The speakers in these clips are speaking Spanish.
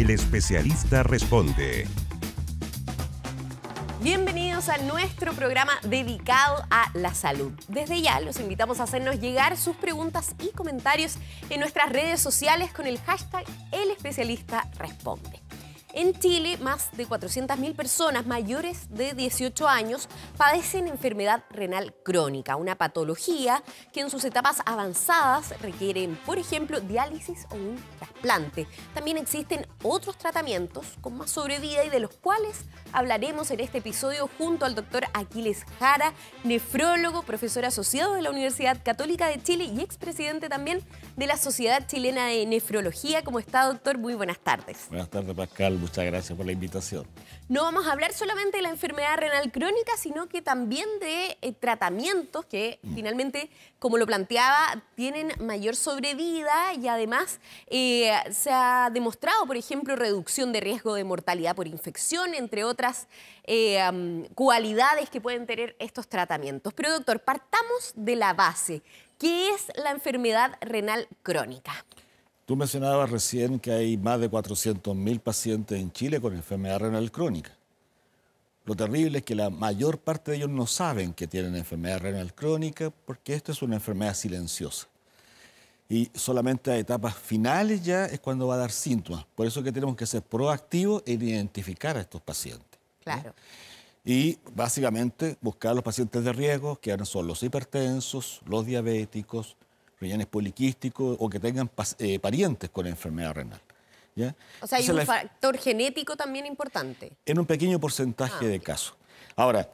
El especialista responde. Bienvenidos a nuestro programa dedicado a la salud. Desde ya los invitamos a hacernos llegar sus preguntas y comentarios en nuestras redes sociales con el hashtag El especialista responde. En Chile, más de 400.000 personas mayores de 18 años padecen enfermedad renal crónica, una patología que en sus etapas avanzadas requieren, por ejemplo, diálisis o un trasplante. También existen otros tratamientos con más sobrevida y de los cuales hablaremos en este episodio junto al doctor Aquiles Jara, nefrólogo, profesor asociado de la Universidad Católica de Chile y expresidente también de la Sociedad Chilena de Nefrología. ¿Cómo está, doctor? Muy buenas tardes. Buenas tardes, Pascal Muchas gracias por la invitación. No vamos a hablar solamente de la enfermedad renal crónica, sino que también de eh, tratamientos que mm. finalmente, como lo planteaba, tienen mayor sobrevida y además eh, se ha demostrado, por ejemplo, reducción de riesgo de mortalidad por infección, entre otras eh, cualidades que pueden tener estos tratamientos. Pero doctor, partamos de la base. ¿Qué es la enfermedad renal crónica? Tú mencionabas recién que hay más de 400.000 pacientes en Chile con enfermedad renal crónica. Lo terrible es que la mayor parte de ellos no saben que tienen enfermedad renal crónica porque esto es una enfermedad silenciosa. Y solamente a etapas finales ya es cuando va a dar síntomas. Por eso que tenemos que ser proactivos en identificar a estos pacientes. Claro. Y básicamente buscar a los pacientes de riesgo, que son los hipertensos, los diabéticos, riñones poliquísticos o que tengan eh, parientes con la enfermedad renal. O sea, hay un factor genético también importante. En un pequeño porcentaje ah, de casos. Ahora,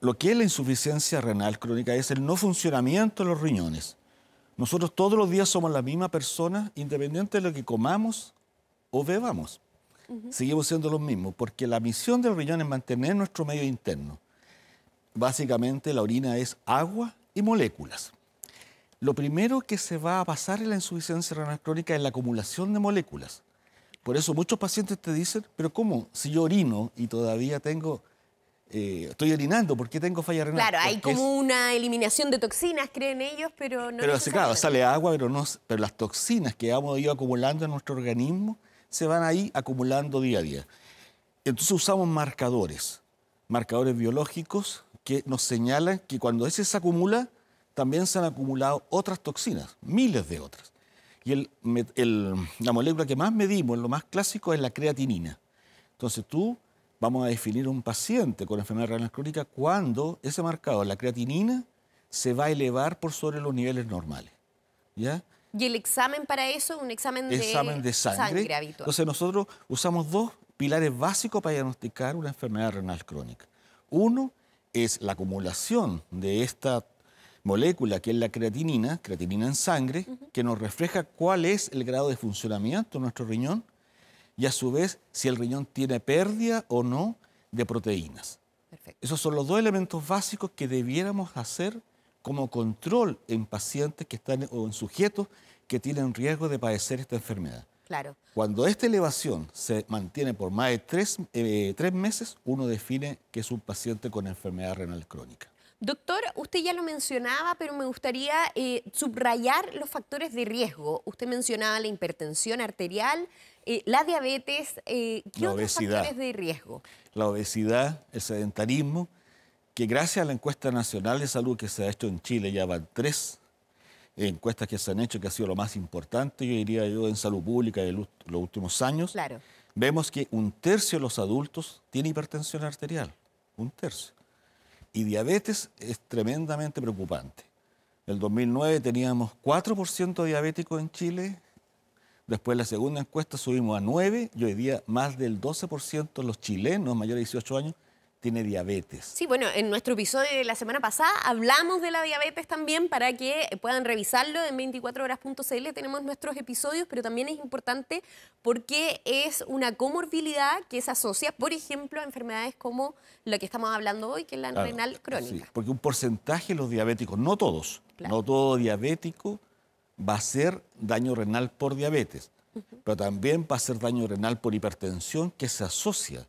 lo que es la insuficiencia renal crónica es el no funcionamiento de los riñones. Nosotros todos los días somos la misma persona, independiente de lo que comamos o bebamos. Seguimos siendo los mismos, porque la misión del riñones es mantener nuestro medio interno. Básicamente la orina es agua y moléculas lo primero que se va a pasar en la insuficiencia renal crónica es la acumulación de moléculas. Por eso muchos pacientes te dicen, pero ¿cómo? Si yo orino y todavía tengo, eh, estoy orinando, ¿por qué tengo falla renal? Claro, hay como una eliminación de toxinas, creen ellos, pero no. Pero claro, sale agua, pero, no, pero las toxinas que hemos ido acumulando en nuestro organismo se van ahí acumulando día a día. Entonces usamos marcadores, marcadores biológicos que nos señalan que cuando ese se acumula, también se han acumulado otras toxinas, miles de otras. Y la molécula que más medimos, lo más clásico, es la creatinina. Entonces tú vamos a definir un paciente con enfermedad renal crónica cuando ese marcado, la creatinina, se va a elevar por sobre los niveles normales. ¿ya? ¿Y el examen para eso? ¿Un examen de, examen de sangre. habitual. Entonces nosotros usamos dos pilares básicos para diagnosticar una enfermedad renal crónica. Uno es la acumulación de esta molécula que es la creatinina, creatinina en sangre, que nos refleja cuál es el grado de funcionamiento de nuestro riñón y a su vez si el riñón tiene pérdida o no de proteínas. Esos son los dos elementos básicos que debiéramos hacer como control en pacientes que están o en sujetos que tienen riesgo de padecer esta enfermedad. Claro. Cuando esta elevación se mantiene por más de tres eh, meses, uno define que es un paciente con enfermedad renal crónica. Doctor, usted ya lo mencionaba, pero me gustaría eh, subrayar los factores de riesgo. Usted mencionaba la hipertensión arterial, eh, la diabetes, eh, ¿qué otros factores de riesgo? La obesidad, el sedentarismo, que gracias a la encuesta nacional de salud que se ha hecho en Chile, ya van tres encuestas que se han hecho, que ha sido lo más importante, yo diría yo, en salud pública de los últimos años, claro. vemos que un tercio de los adultos tiene hipertensión arterial, un tercio y diabetes es tremendamente preocupante. En el 2009 teníamos 4% diabéticos en Chile, después de la segunda encuesta subimos a 9 y hoy día más del 12% los chilenos mayores de 18 años tiene diabetes. Sí, bueno, en nuestro episodio de la semana pasada hablamos de la diabetes también para que puedan revisarlo en 24horas.cl. Tenemos nuestros episodios, pero también es importante porque es una comorbilidad que se asocia, por ejemplo, a enfermedades como la que estamos hablando hoy, que es la renal crónica. porque un porcentaje de los diabéticos, no todos, no todo diabético va a ser daño renal por diabetes, pero también va a ser daño renal por hipertensión que se asocia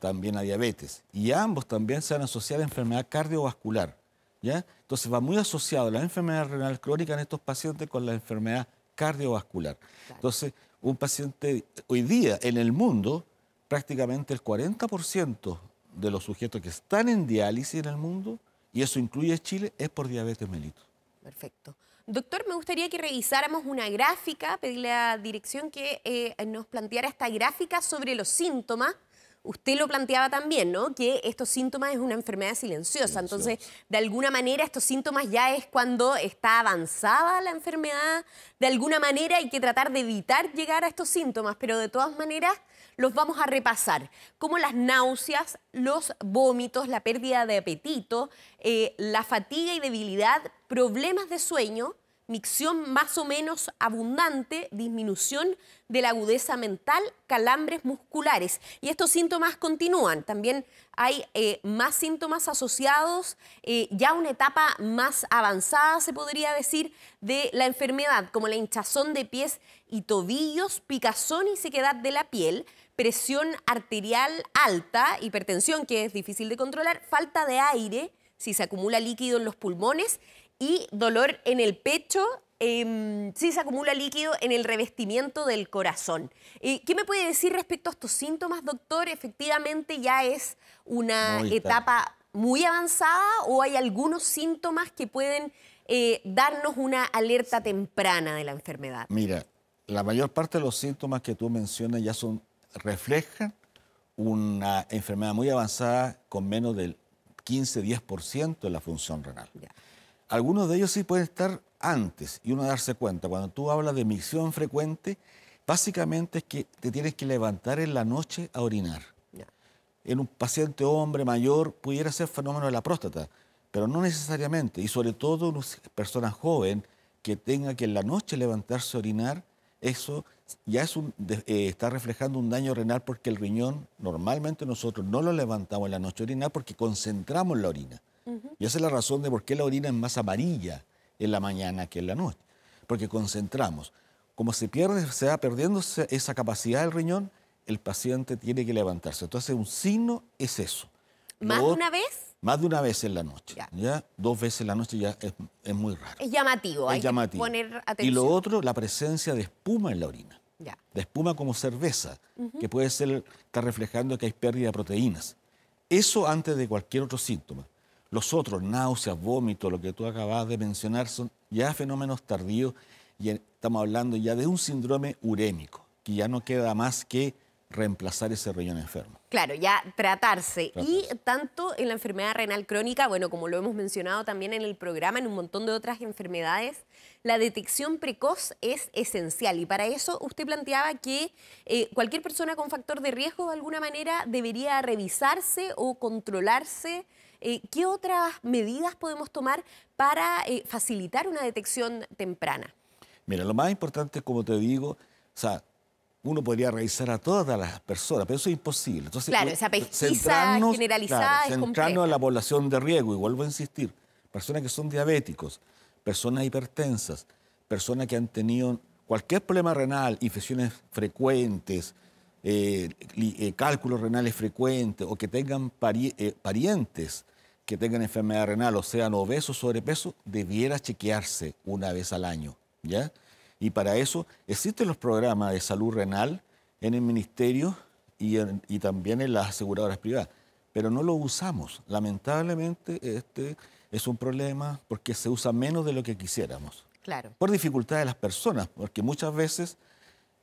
también a diabetes. Y ambos también se van a asociar a enfermedad cardiovascular. ¿ya? Entonces va muy asociado la enfermedad renal crónica en estos pacientes con la enfermedad cardiovascular. Entonces, un paciente hoy día en el mundo, prácticamente el 40% de los sujetos que están en diálisis en el mundo, y eso incluye Chile, es por diabetes mellitus. Perfecto. Doctor, me gustaría que revisáramos una gráfica, pedirle a dirección que eh, nos planteara esta gráfica sobre los síntomas usted lo planteaba también, ¿no? Que estos síntomas es una enfermedad silenciosa. Entonces, de alguna manera, estos síntomas ya es cuando está avanzada la enfermedad. De alguna manera hay que tratar de evitar llegar a estos síntomas, pero de todas maneras los vamos a repasar. Como las náuseas, los vómitos, la pérdida de apetito, eh, la fatiga y debilidad, problemas de sueño micción más o menos abundante, disminución de la agudeza mental, calambres musculares. Y estos síntomas continúan. También hay eh, más síntomas asociados, eh, ya una etapa más avanzada, se podría decir, de la enfermedad, como la hinchazón de pies y tobillos, picazón y sequedad de la piel, presión arterial alta, hipertensión que es difícil de controlar, falta de aire, si se acumula líquido en los pulmones y dolor en el pecho. Em, si se acumula líquido en el revestimiento del corazón. Eh, ¿Qué me puede decir respecto a estos síntomas, doctor? ¿Efectivamente ya es una etapa muy avanzada o hay algunos síntomas que pueden eh, darnos una alerta temprana de la enfermedad? Mira, la mayor parte de los síntomas que tú mencionas ya son reflejan una enfermedad muy avanzada con menos del 15-10% de la función renal. Algunos de ellos sí pueden estar antes y uno darse cuenta. Cuando tú hablas de misión frecuente, básicamente es que te tienes que levantar en la noche a orinar. En un paciente hombre mayor pudiera ser fenómeno de la próstata, pero no necesariamente. Y sobre todo en una persona joven que tenga que en la noche levantarse a orinar, eso ya eh, está reflejando un daño renal porque el riñón normalmente nosotros no lo levantamos en la noche a orinar porque concentramos la orina. Y esa es la razón de por qué la orina es más amarilla en la mañana que en la noche. Porque concentramos. Como se pierde, se va perdiendo esa capacidad del riñón, el paciente tiene que levantarse. Entonces, un signo es eso. ¿Más de una vez? Más de una vez en la noche. Ya. Dos veces en la noche ya es, muy raro. Es llamativo, es llamativo. poner atención. Y lo otro, la presencia de espuma en la orina. De espuma como cerveza, que puede ser, está reflejando que hay pérdida de proteínas. Eso antes de cualquier otro síntoma. Los otros, náuseas, vómitos, lo que tú acabas de mencionar, son ya fenómenos tardíos y estamos hablando ya de un síndrome urémico, que ya no queda más que reemplazar ese riñón enfermo. Claro, ya tratarse. Y tanto en la enfermedad renal crónica, bueno, como lo hemos mencionado también en el programa, en un montón de otras enfermedades, la detección precoz es esencial. Y para eso usted planteaba que eh, cualquier persona con factor de riesgo de alguna manera debería revisarse o controlarse eh, ¿Qué otras medidas podemos tomar para eh, facilitar una detección temprana? Mira, lo más importante, como te digo, o sea, uno podría revisar a todas las personas, pero eso es imposible. Entonces, claro, esa pesquisa generalizada Centrarnos en la población de riesgo, y vuelvo a insistir, personas que son diabéticos, personas hipertensas, personas que han tenido cualquier problema renal, infecciones frecuentes, eh, cálculos renales frecuentes, o que tengan parientes que tengan enfermedad renal o sean obesos, sobrepeso, debiera chequearse una vez al año, ¿ya? Y para eso existen los programas de salud renal en el ministerio y, y también en las aseguradoras privadas, pero no lo usamos. Lamentablemente este es un problema porque se usa menos de lo que quisiéramos. Claro. Por dificultad de las personas, porque muchas veces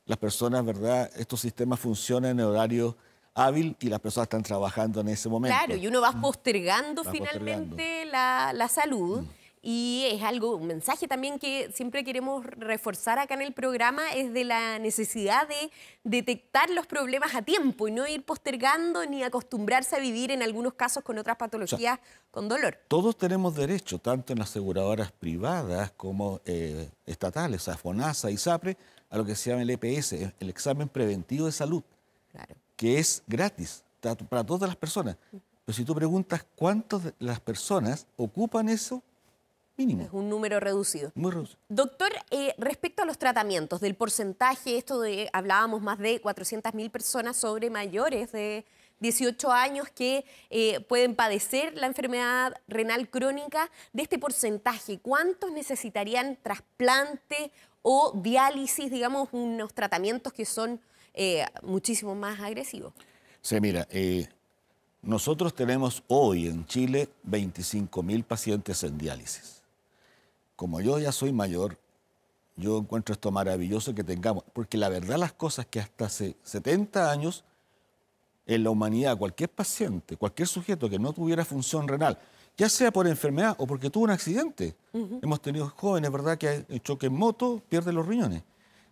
las personas, ¿verdad? Estos sistemas funcionan en horario hábil y las personas están trabajando en ese momento. Claro, y uno va mm. postergando finalmente La, salud. Mm. Y es algo, un mensaje también que siempre queremos reforzar acá en el programa, es de la necesidad de detectar los problemas a tiempo y no ir postergando ni acostumbrarse a vivir en algunos casos con otras patologías con dolor. Todos tenemos derecho, tanto en las aseguradoras privadas como eh, estatales, a FONASA y SAPRE, a lo que se llama el EPS, el examen preventivo de salud. Claro que es gratis para todas las personas. Pero si tú preguntas cuántas de las personas ocupan eso, mínimo. Es un número reducido. Muy reducido. Doctor, eh, respecto a los tratamientos, del porcentaje, esto de, hablábamos más de 400.000 personas sobre mayores de 18 años que eh, pueden padecer la enfermedad renal crónica, de este porcentaje, ¿cuántos necesitarían trasplante o diálisis, digamos, unos tratamientos que son eh, muchísimo más agresivo. Sí, mira, eh, nosotros tenemos hoy en Chile 25 mil pacientes en diálisis. Como yo ya soy mayor, yo encuentro esto maravilloso que tengamos, porque la verdad las cosas que hasta hace 70 años en la humanidad cualquier paciente, cualquier sujeto que no tuviera función renal, ya sea por enfermedad o porque tuvo un accidente. Hemos tenido jóvenes, ¿verdad?, que en choque en moto pierde los riñones.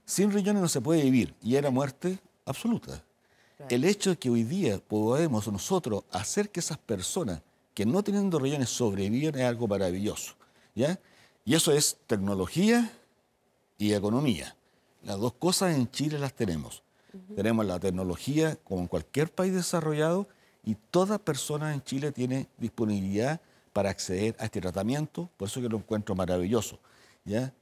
Sin riñones no se puede vivir y era muerte absoluta. El hecho de que hoy día podemos nosotros hacer que esas personas que no teniendo riñones sobrevivan es algo maravilloso. ¿ya? Y eso es tecnología y economía. Las dos cosas en Chile las tenemos. Tenemos la tecnología como en cualquier país desarrollado y toda persona en Chile tiene disponibilidad para acceder a este tratamiento, por eso que lo encuentro maravilloso. ¿ya?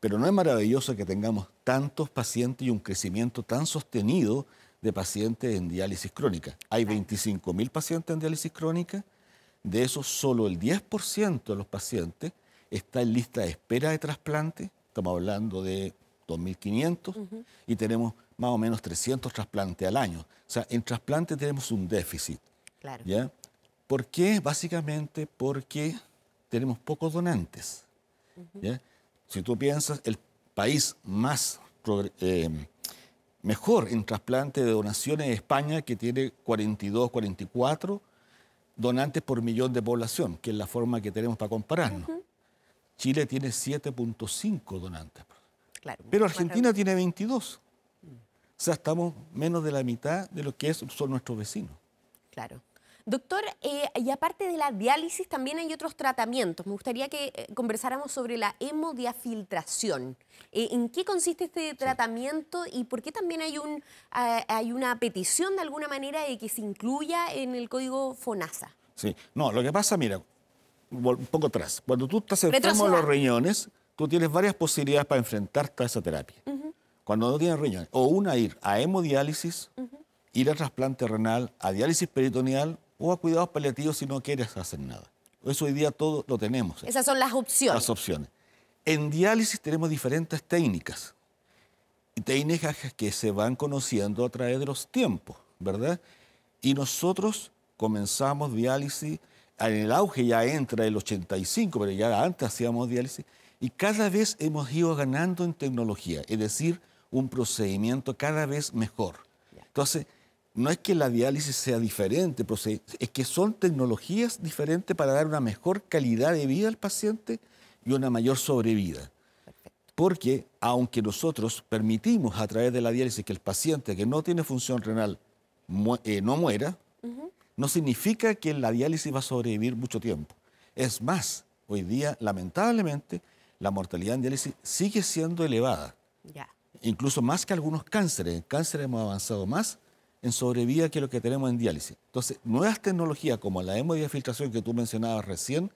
Pero no es maravilloso que tengamos tantos pacientes y un crecimiento tan sostenido de pacientes en diálisis crónica. Hay 25.000 pacientes en diálisis crónica, de esos solo el 10% de los pacientes está en lista de espera de trasplante, estamos hablando de 2.500, y tenemos más o menos 300 trasplantes al año. O sea, en trasplante tenemos un déficit. ¿ya? ¿Por qué? Básicamente porque tenemos pocos donantes. ¿ya? Si tú piensas, el país más eh, mejor en trasplante de donaciones es España, que tiene 42, 44 donantes por millón de población, que es la forma que tenemos para compararnos. Chile tiene 7.5 donantes. Claro, Pero Argentina tiene 22. O sea, estamos menos de la mitad de lo que es, son nuestros vecinos. Claro. Doctor, eh, y aparte de la diálisis, también hay otros tratamientos. Me gustaría que eh, conversáramos sobre la hemodiafiltración. Eh, ¿En qué consiste este tratamiento y por qué también hay, un, hay una petición de alguna manera de que se incluya en el código FONASA? Sí, no, lo que pasa, mira, un poco atrás. Cuando tú estás enfermo de los riñones, tú tienes varias posibilidades para enfrentarte a esa terapia. Cuando no tienes riñones, o una ir a hemodiálisis, ir a trasplante renal, a diálisis peritoneal o a cuidados paliativos si no quieres hacer nada. Eso hoy día todo lo tenemos. Esas son las opciones. Las opciones. En diálisis tenemos diferentes técnicas y técnicas que se van conociendo a través de los tiempos, ¿verdad? Y nosotros comenzamos diálisis, en el auge ya entra el 85, pero ya antes hacíamos diálisis, y cada vez hemos ido ganando en tecnología, es decir, un procedimiento cada vez mejor. Entonces, no es que la diálisis sea diferente, es que son tecnologías diferentes para dar una mejor calidad de vida al paciente y una mayor sobrevida. Porque aunque nosotros permitimos a través de la diálisis que el paciente que no tiene función renal eh, no muera, no significa que la diálisis va a sobrevivir mucho tiempo. Es más, hoy día, lamentablemente, la mortalidad en diálisis sigue siendo elevada. Incluso más que algunos cánceres. En cáncer hemos avanzado más en sobrevía que lo que tenemos en diálisis. Entonces, nuevas tecnologías como la hemodiafiltración que tú mencionabas recién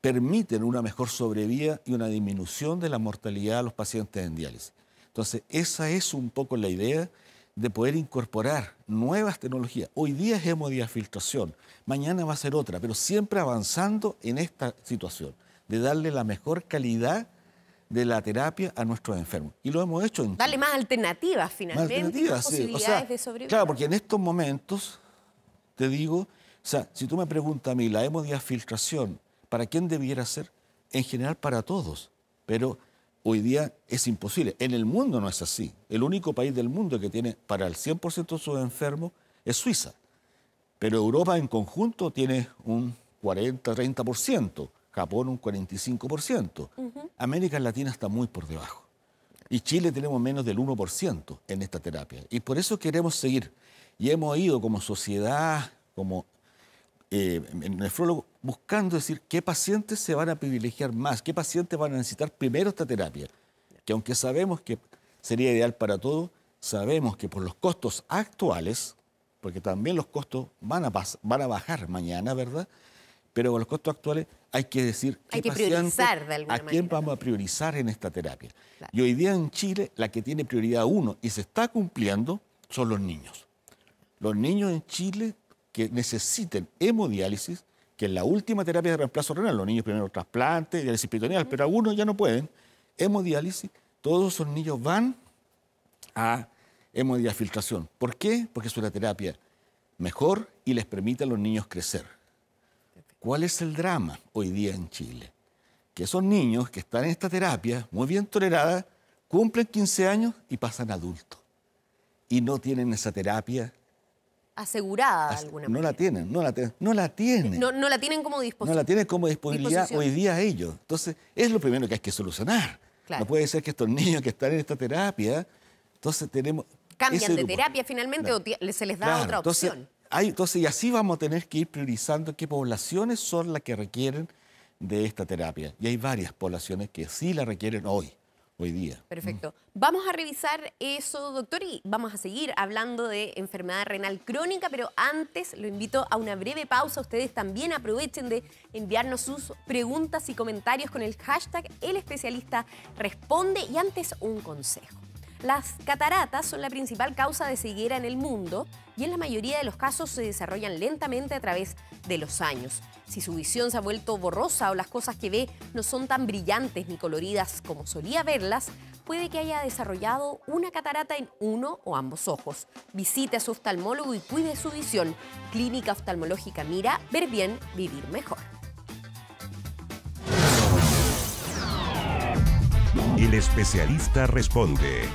permiten una mejor sobrevía y una disminución de la mortalidad de los pacientes en diálisis. Entonces, esa es un poco la idea de poder incorporar nuevas tecnologías. Hoy día es hemodiafiltración, mañana va a ser otra, pero siempre avanzando en esta situación, de darle la mejor calidad de la terapia a nuestros enfermos. Y lo hemos hecho en Dale más alternativas, finalmente. Más posibilidades de sobrevivir. Claro, porque en estos momentos, te digo, o sea, si tú me preguntas a mí, la hemodiafiltración, ¿para quién debiera ser? En general, para todos. Pero hoy día es imposible. En el mundo no es así. El único país del mundo que tiene para el 100% de sus enfermos es Suiza. Pero Europa en conjunto tiene un 40, 30%. Japón un 45%. América Latina está muy por debajo. Y Chile tenemos menos del 1% en esta terapia. Y por eso queremos seguir. Y hemos ido como sociedad, como eh, nefrólogo, buscando decir qué pacientes se van a privilegiar más, qué pacientes van a necesitar primero esta terapia. Que aunque sabemos que sería ideal para todo, sabemos que por los costos actuales, porque también los costos van a, van a bajar mañana, ¿verdad? pero con los costos actuales hay que decir hay que a quién vamos a priorizar en esta terapia. Y hoy día en Chile la que tiene prioridad uno y se está cumpliendo son los niños. Los niños en Chile que necesiten hemodiálisis, que es la última terapia de reemplazo renal, los niños primero trasplante, diálisis peritoneal, pero algunos ya no pueden, hemodiálisis, todos esos niños van a hemodiafiltración. ¿Por qué? Porque es una terapia mejor y les permite a los niños crecer. ¿Cuál es el drama hoy día en Chile? Que esos niños que están en esta terapia, muy bien tolerada, cumplen 15 años y pasan adultos. Y no tienen esa terapia. Asegurada de alguna no La tienen, no la tienen, no la tienen. No, la tienen como disposición. No la tienen como disponibilidad hoy día ellos. Entonces, es lo primero que hay que solucionar. No puede ser que estos niños que están en esta terapia, entonces tenemos... Cambian de terapia finalmente o se les da otra opción entonces, y así vamos a tener que ir priorizando qué poblaciones son las que requieren de esta terapia. Y hay varias poblaciones que sí la requieren hoy, hoy día. Perfecto. Vamos a revisar eso, doctor, y vamos a seguir hablando de enfermedad renal crónica, pero antes lo invito a una breve pausa. Ustedes también aprovechen de enviarnos sus preguntas y comentarios con el hashtag El Especialista Responde y antes un consejo. Las cataratas son la principal causa de ceguera en el mundo y en la mayoría de los casos se desarrollan lentamente a través de los años. Si su visión se ha vuelto borrosa o las cosas que ve no son tan brillantes ni coloridas como solía verlas, puede que haya desarrollado una catarata en uno o ambos ojos. Visite a su oftalmólogo y cuide su visión. Clínica Oftalmológica Mira, ver bien, vivir mejor. El especialista responde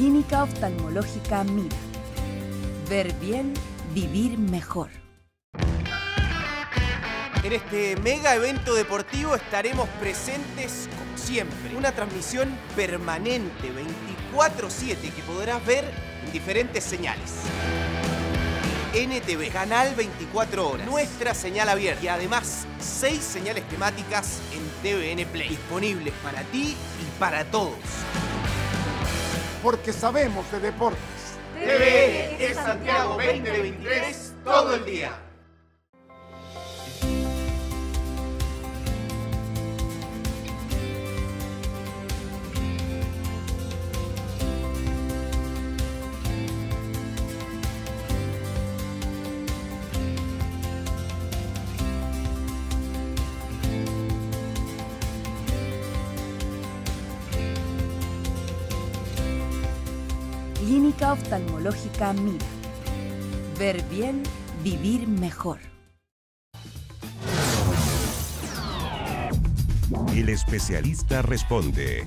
Clínica Oftalmológica Mira. Ver bien, vivir mejor. En este mega evento deportivo estaremos presentes como siempre. Una transmisión permanente 24/7 que podrás ver en diferentes señales. NTV, Canal 24 Horas, nuestra señal abierta y además seis señales temáticas en TVN Play, disponibles para ti y para todos porque sabemos de deportes. TV es Santiago 2023 todo el día. Oftalmológica Mira. Ver bien, vivir mejor. El especialista responde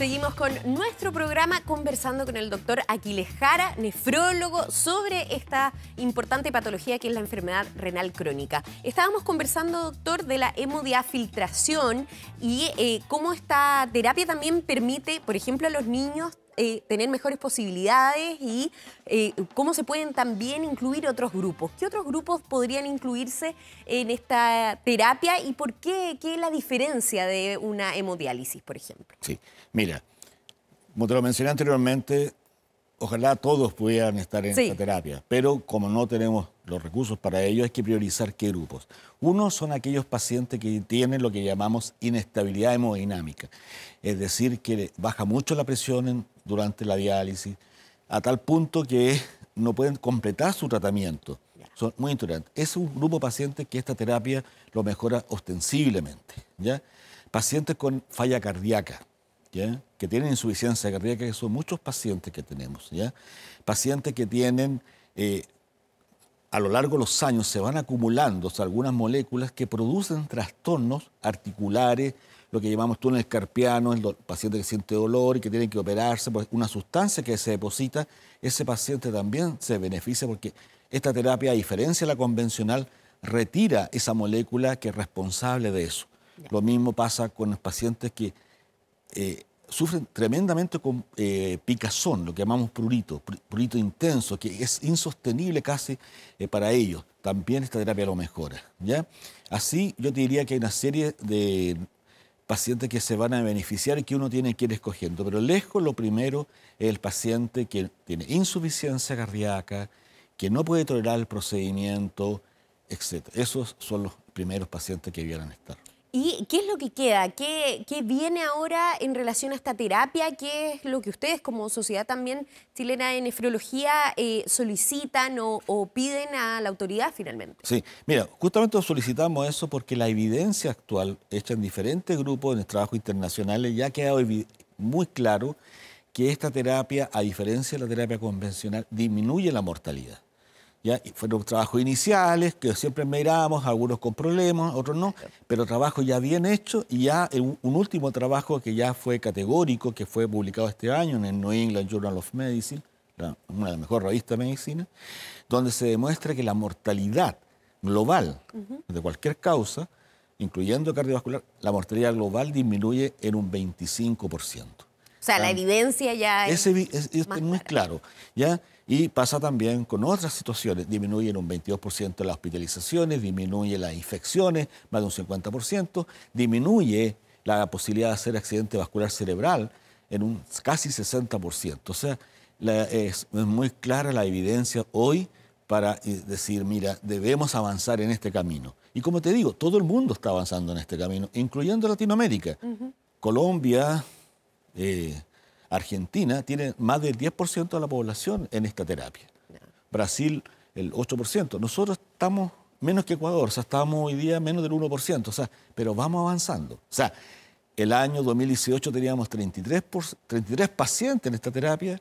Seguimos con nuestro programa conversando con el doctor Aquiles Jara, nefrólogo, sobre esta importante patología que es la enfermedad renal crónica. Estábamos conversando, doctor, de la hemodiafiltración y eh, cómo esta terapia también permite, por ejemplo, a los niños eh, tener mejores posibilidades y eh, cómo se pueden también incluir otros grupos. ¿Qué otros grupos podrían incluirse en esta terapia y por qué? ¿Qué es la diferencia de una hemodiálisis, por ejemplo? Sí, mira, como te lo mencioné anteriormente, ojalá todos pudieran estar en esta terapia, pero como no tenemos los recursos para ello, hay que priorizar qué grupos. Uno son aquellos pacientes que tienen lo que llamamos inestabilidad hemodinámica, es decir, que baja mucho la presión en, durante la diálisis, a tal punto que no pueden completar su tratamiento. Son muy intolerantes. Es un grupo de pacientes que esta terapia lo mejora ostensiblemente. ¿ya? Pacientes con falla cardíaca, que tienen insuficiencia cardíaca, que son muchos pacientes que tenemos. ¿ya? Pacientes que tienen, eh, a lo largo de los años, se van acumulando algunas moléculas que producen trastornos articulares, lo que llamamos tú en el paciente que siente dolor y que tiene que operarse por una sustancia que se deposita, ese paciente también se beneficia porque esta terapia, a diferencia de la convencional, retira esa molécula que es responsable de eso. Lo mismo pasa con los pacientes que eh, sufren tremendamente con eh, picazón, lo que llamamos prurito, prurito intenso, que es insostenible casi eh, para ellos. También esta terapia lo mejora. ¿ya? Así yo te diría que hay una serie de pacientes que se van a beneficiar y que uno tiene que ir escogiendo. Pero lejos lo primero es el paciente que tiene insuficiencia cardíaca, que no puede tolerar el procedimiento, etc. Esos son los primeros pacientes que vieran estar. ¿Y qué es lo que queda? ¿Qué, viene ahora en relación a esta terapia? ¿Qué es lo que ustedes como sociedad también chilena de nefrología eh, solicitan o, piden a la autoridad finalmente? Sí, mira, justamente solicitamos eso porque la evidencia actual hecha en diferentes grupos, en trabajo internacionales, ya ha quedado muy claro que esta terapia, a diferencia de la terapia convencional, disminuye la mortalidad. Fueron trabajos iniciales que siempre miramos, algunos con problemas, otros no, pero trabajo ya bien hecho y ya un último trabajo que ya fue categórico, que fue publicado este año en el New England Journal of Medicine, una de las mejores revistas de medicina, donde se demuestra que la mortalidad global de cualquier causa, incluyendo cardiovascular, la mortalidad global disminuye en un 25%. O sea, la evidencia ya es, Ese, es, es muy claro. ¿ya? Y pasa también con otras situaciones. en un 22% las hospitalizaciones, disminuye las infecciones, más de un 50%, disminuye la posibilidad de hacer accidente vascular cerebral en un casi 60%. O sea, es, muy clara la evidencia hoy para eh, decir, mira, debemos avanzar en este camino. Y como te digo, todo el mundo está avanzando en este camino, incluyendo Latinoamérica. Colombia, eh, Argentina tiene más del 10% de la población en esta terapia. Brasil, el 8%. Nosotros estamos menos que Ecuador, estamos hoy día menos del 1%, pero vamos avanzando. O sea, el año 2018 teníamos 33, 33 pacientes en esta terapia,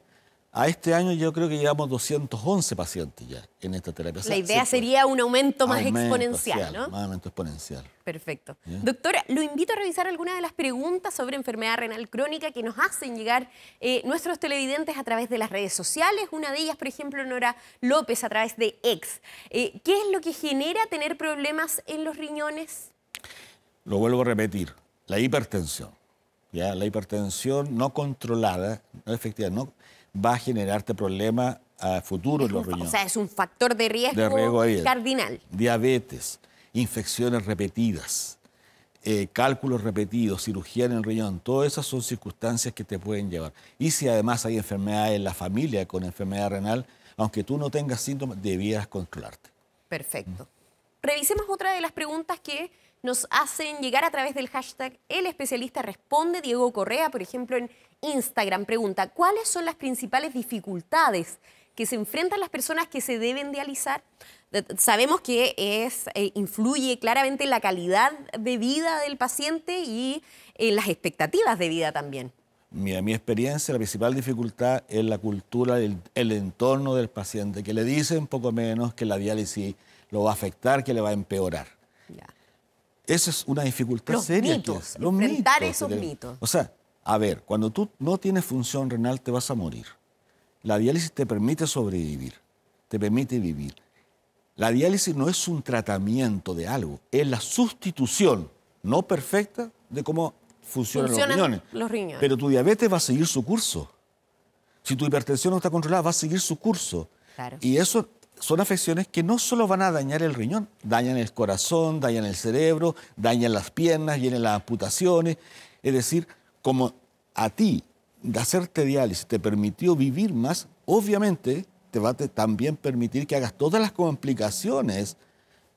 a este año yo creo que llevamos 211 pacientes ya en esta terapia. La idea sería un aumento más exponencial, ¿no? aumento exponencial. Perfecto. Doctora, lo invito a revisar algunas de las preguntas sobre enfermedad renal crónica que nos hacen llegar eh, nuestros televidentes a través de las redes sociales. Una de ellas, por ejemplo, Nora López, a través de X. Eh, ¿Qué es lo que genera tener problemas en los riñones? Lo vuelvo a repetir, la hipertensión. ¿ya? La hipertensión no controlada, no efectiva, no va a generarte problemas a futuro en los riñones. O sea, es un factor de riesgo, cardinal. Diabetes, infecciones repetidas, eh, cálculos repetidos, cirugía en el riñón, todas esas son circunstancias que te pueden llevar. Y si además hay enfermedad en la familia con enfermedad renal, aunque tú no tengas síntomas, debieras controlarte. Perfecto. Revisemos otra de las preguntas que nos hacen llegar a través del hashtag El especialista responde. Diego Correa, por ejemplo, en Instagram pregunta, ¿cuáles son las principales dificultades que se enfrentan las personas que se deben dializar? Sabemos que es, eh, influye claramente en la calidad de vida del paciente y en eh, las expectativas de vida también. Mira, mi experiencia, la principal dificultad es la cultura, el, entorno del paciente, que le dicen poco menos que la diálisis lo va a afectar, que le va a empeorar. Esa es una dificultad seria. Los mitos, esos mitos. O sea, a ver, cuando tú no tienes función renal te vas a morir. La diálisis te permite sobrevivir, te permite vivir. La diálisis no es un tratamiento de algo, es la sustitución no perfecta de cómo funcionan, los, riñones. Pero tu diabetes va a seguir su curso. Si tu hipertensión no está controlada, va a seguir su curso. Y eso son afecciones que no solo van a dañar el riñón, dañan el corazón, dañan el cerebro, dañan las piernas, vienen las amputaciones. Es decir, como a ti de hacerte diálisis te permitió vivir más, obviamente te va a también permitir que hagas todas las complicaciones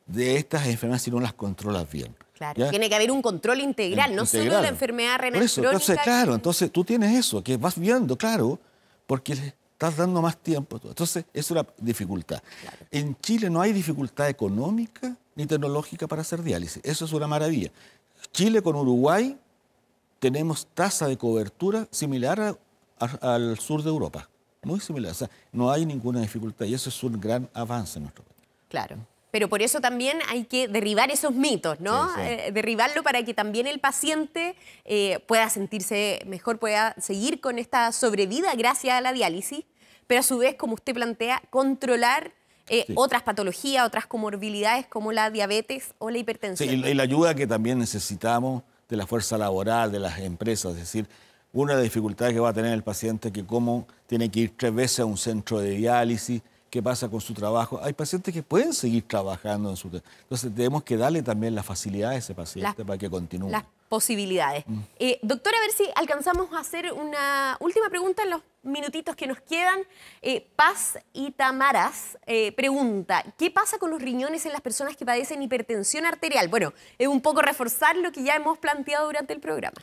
de estas enfermedades si no las controlas bien. Claro, tiene que haber un control integral, no solo la enfermedad renal Entonces, claro, entonces tú tienes eso, que vas viendo, claro, porque le estás dando más tiempo. Entonces, es una dificultad. En Chile no hay dificultad económica ni tecnológica para hacer diálisis. Eso es una maravilla. Chile con Uruguay tenemos tasa de cobertura similar al sur de Europa, muy similar. O sea, no hay ninguna dificultad y eso es un gran avance en nuestro país. Claro. Pero por eso también hay que derribar esos mitos, ¿no? Eh, derribarlo para que también el paciente eh, pueda sentirse mejor, pueda seguir con esta sobrevida gracias a la diálisis, pero a su vez, como usted plantea, controlar eh, otras patologías, otras comorbilidades como la diabetes o la hipertensión. Sí, y la ayuda que también necesitamos de la fuerza laboral, de las empresas. Es decir, una de las dificultades que va a tener el paciente es que como tiene que ir tres veces a un centro de diálisis, qué pasa con su trabajo. Hay pacientes que pueden seguir trabajando en su... Entonces tenemos que darle también la facilidad a ese paciente para que continúe. Las posibilidades. Mm. Eh, doctor, doctora, a ver si alcanzamos a hacer una última pregunta en los minutitos que nos quedan. Eh, Paz y Tamaras eh, pregunta, ¿qué pasa con los riñones en las personas que padecen hipertensión arterial? Bueno, es un poco reforzar lo que ya hemos planteado durante el programa.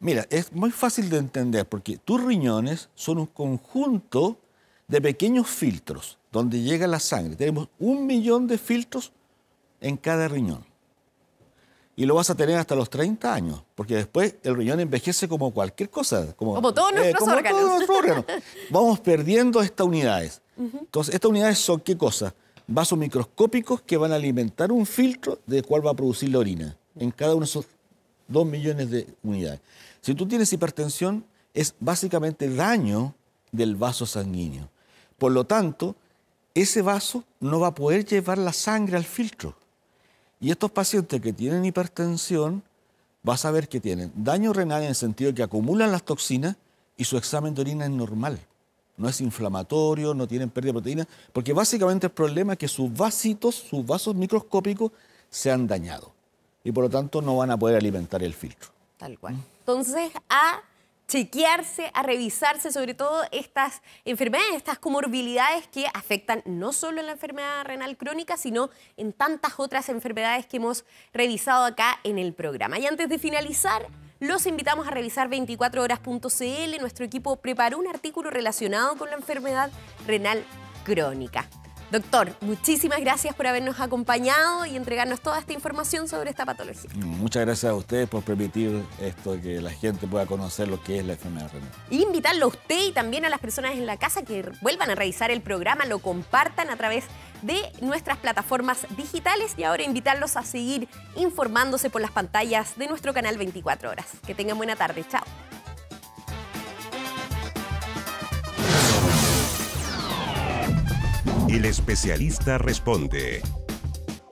Mira, es muy fácil de entender porque tus riñones son un conjunto de pequeños filtros donde llega la sangre. Tenemos un millón de filtros en cada riñón. Y lo vas a tener hasta los 30 años, porque después el riñón envejece como cualquier cosa. Como, todos eh, nuestros como órganos. Vamos perdiendo estas unidades. Entonces, estas unidades son qué cosa? Vasos microscópicos que van a alimentar un filtro del cual va a producir la orina, en cada uno de esos dos millones de unidades. Si tú tienes hipertensión, es básicamente daño del vaso sanguíneo. Por lo tanto, ese vaso no va a poder llevar la sangre al filtro. Y estos pacientes que tienen hipertensión, vas a ver que tienen daño renal en el sentido de que acumulan las toxinas y su examen de orina es normal. No es inflamatorio, no tienen pérdida de proteína, porque básicamente el problema es que sus vasitos, sus vasos microscópicos, se han dañado. Y por lo tanto no van a poder alimentar el filtro. Tal cual. Entonces, a chequearse, a revisarse sobre todo estas enfermedades, estas comorbilidades que afectan no solo en la enfermedad renal crónica, sino en tantas otras enfermedades que hemos revisado acá en el programa. Y antes de finalizar, los invitamos a revisar 24horas.cl. Nuestro equipo preparó un artículo relacionado con la enfermedad renal crónica. Doctor, muchísimas gracias por habernos acompañado y entregarnos toda esta información sobre esta patología. Muchas gracias a ustedes por permitir esto, que la gente pueda conocer lo que es la enfermedad renal. Y e invitarlo a usted y también a las personas en la casa que vuelvan a revisar el programa, lo compartan a través de nuestras plataformas digitales y ahora invitarlos a seguir informándose por las pantallas de nuestro canal 24 horas. Que tengan buena tarde. Chao. El especialista responde